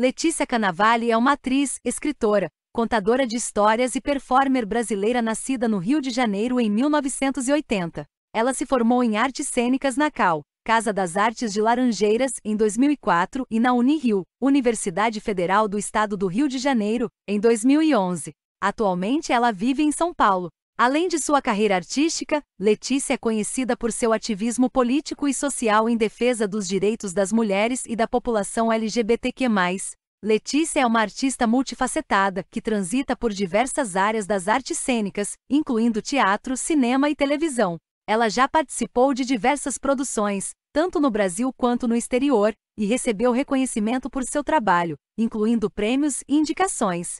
Letícia Canavale é uma atriz, escritora, contadora de histórias e performer brasileira nascida no Rio de Janeiro em 1980. Ela se formou em artes cênicas na CAL, Casa das Artes de Laranjeiras, em 2004, e na Unirio, Universidade Federal do Estado do Rio de Janeiro, em 2011. Atualmente ela vive em São Paulo, Além de sua carreira artística, Letícia é conhecida por seu ativismo político e social em defesa dos direitos das mulheres e da população LGBTQ+. Letícia é uma artista multifacetada que transita por diversas áreas das artes cênicas, incluindo teatro, cinema e televisão. Ela já participou de diversas produções, tanto no Brasil quanto no exterior, e recebeu reconhecimento por seu trabalho, incluindo prêmios e indicações.